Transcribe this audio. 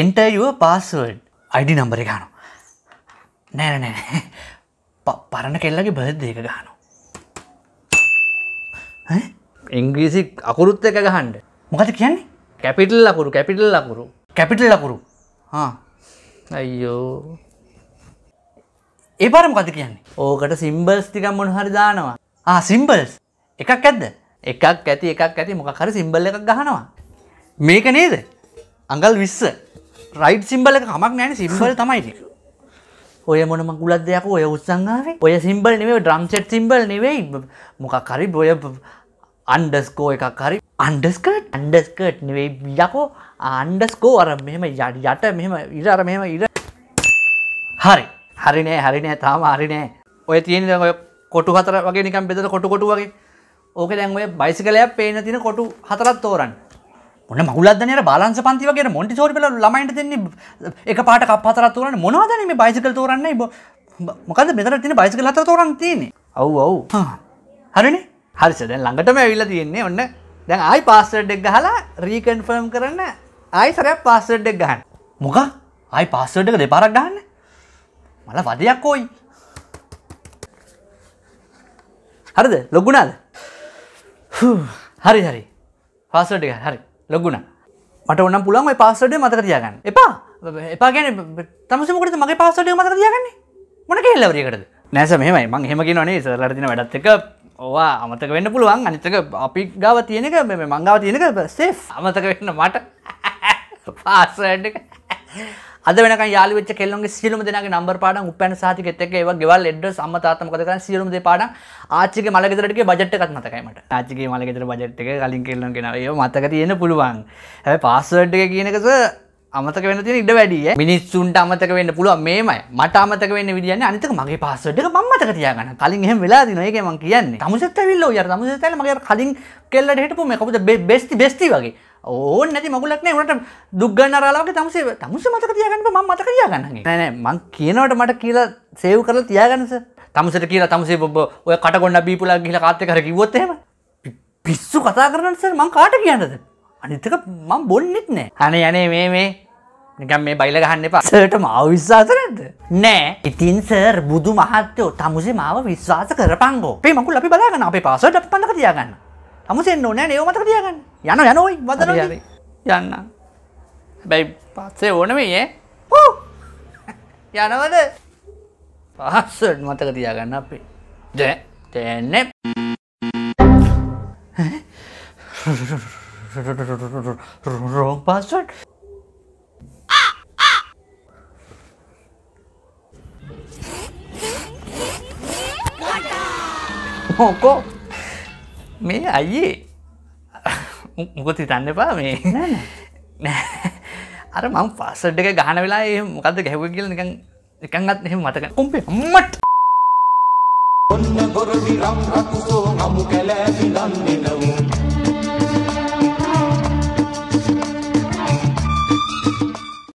එන්ටයුව password ID number ගානු නෑන නෑ පරණ කෙල්ලගේ බද දෙක ගානු ඉංග්‍රීසි අකුරුත් එක ගහන්ඩ මොකද කියන්නේ කැපිටල් ලකුරු කැපිටල් ලකුරු කැපිටල් ලකුරු අයියෝ ඒපරම කත කියන්නේ ඕකට සිම්බල්ස් තිකම් මොන හරි දානවා ආ සිම්බල්ස් එකක් ඇද්ද එකක් ඇති එකක් ඇති මොකහරි සිම්බල් එකක් ගහනවා මේක නේද අඟල් විස්ස රයිට් සිම්බල හමක් නෑන සිම්බල් තමයිටක ඔය මොනම ගුලත් දෙයක් ඔය උත්සංහාවේ ඔය සිම්බල් නෙවේ ඩ්‍රම්සෙට් සිම්බල් නෙවෙයි මොකක් කරි බොය අන්ඩස්කෝ එකක් හරි අන්ඩස්කට අන්ඩස්කට් නෙවෙයි යකෝ අන්ඩස්කෝ අර මෙම යට යට මෙම ඉරර මෙම ඉර හරි හරිනෑ හරිනෑ තාම හරිනෑ ඔය තියෙන ඔය කොටු හතර වගේ නිකම් බෙදල කොටු කොටු වගේ ඕක දැන් ඔය බයිසිකලයක් පේන තින කොටු හතරත් තෝරන්න මොන මගුලදන බාලන්ස පන්ති වගේ මොටි චෝරිපල ලමයිට දෙන්නේ එක පාට කපතර තෝරන්න මොනවාදන මේ බයිසිකල් තෝරන්න මොකද මෙතර තින බයිසිකල අත තෝරන් තියන්නේ ඔව් ඔව් හරිනි හරිස දැන් ළඟටම ඇවිල්ලා තියෙන්නේ ඔන්න දැන් ආයි පාස්සඩ් එක් ගහලා රීකන්ෆර්ම් කරන්න ආයි සරයක් පාස්සඩ් එක් ගහන්න මොක ආයි පාස්සඩ් එක දෙපාරක් ගහන්න මල වදයක් කොයි හරිද ලොගුණාද හරි හරි පාස්සඩ් එක හරි ලොගුණ මට ඔන්න පුළන් පස්සඩ මතක තියාගන්න එපා එපා ගැන තමසමකට මගේ පස්සඩ මතක තියාගන්නේ මොන කෙල්ලවරියකටද නෑස මෙමයි මං හෙමකි නේ සරලරදින වැඩත් එක ඕවා අමතක වෙන්න පුළුවන් අනිතක අපි ගාව තියෙනක මෙ මංගාව තියෙනක සේ් අමතක වෙන්න මට පාසඩ එක අද වෙනක යාලු වෙච්ච කෙල්ලොන්ගේ සියලුම දෙනාගේ නම්බර් පාඩම් උපැන්න සහතිකෙත් එක්ක ඒවා ගෙවල් ඇඩ්‍රස් අම්මා තාත්තා මොකද කරන්නේ සියලුම දේ පාඩම් ආච්චිගේ මල ගෙදරට ගිය බජට් එකක් මතකයි මට ආච්චිගේ මල ගෙදර බජට් එක කලින් කෙල්ලොන් කෙනා ඒව මතක තියෙන්න පුළුවන් හැබැයි පාස්වර්ඩ් එක කියන එක සර් අමතක වෙන තියෙන ඉඩ වැඩි ඈ මිනිස්සුන්ට අමතක වෙන්න පුළුවන් මේමය මට අමතක වෙන්න විදියන්නේ අනිත් එක මගේ පාස්වර්ඩ් එක මම මතක තියාගන්න කලින් එහෙම වෙලා දිනවා ඒකයි මම කියන්නේ තමුසෙත් ඇවිල්ලා ඔයාලා තමුසෙත් ඇවිල්ලා මගේ කලින් කෙල්ලට හිටපු මේ කවුද බෙස්ටි බෙස්ටි වගේ ඕ නැති මගුලක්න උට දුක්ගන්න රලාගේ තමසේ තමුස මතක තියගන්න ම මතක තියගන්න නෑ මං කියනවට මට කියලා සේව් කරල තියාගන්නස තමසට කියලා තමසේ බ ඔය කටගොන්න බීපුලා කියල කාතය කර කිවොත්තේම පිස්සු කතා කරනස මං කාට කියන්නද අනිතක මං බොන්නෙත් නෑ හන යනේ මේ මේ නිකම් මේ බයිල ගහන්න පසට මාව විශ්වාසරද නෑ ඉතින් සර් බුදු මහත්තයෝ තමුසේ මාව විශ්වාස කරපංගෝ පේ මකුල් අපි බලාගන්න අපේ පාසට පඳක තියාගන්න තමුසෙන් ඕනෑ නයෝමතක තියාගන්න යන යනොයි වදන යන්න හැබැයි පත්සේ ඕනමේ ඒ යනවද පහස්සට මතක තියාගන්න අපේ ජය තයන්නේ රෝම් පස්සට මොකෝ මේ අයියේ මොකත් හිතන්න එපා මේ අර මං පස්සඩ් එක ගහන වෙලා ඒ මොකද ගැහව කියල නිකන් එකන්ගත් එහෙම මතක කොම්පේ මට ඔන්න ගොරදි රම් රකුසෝ හමු කැලෑ පිලන්නෙනවුම්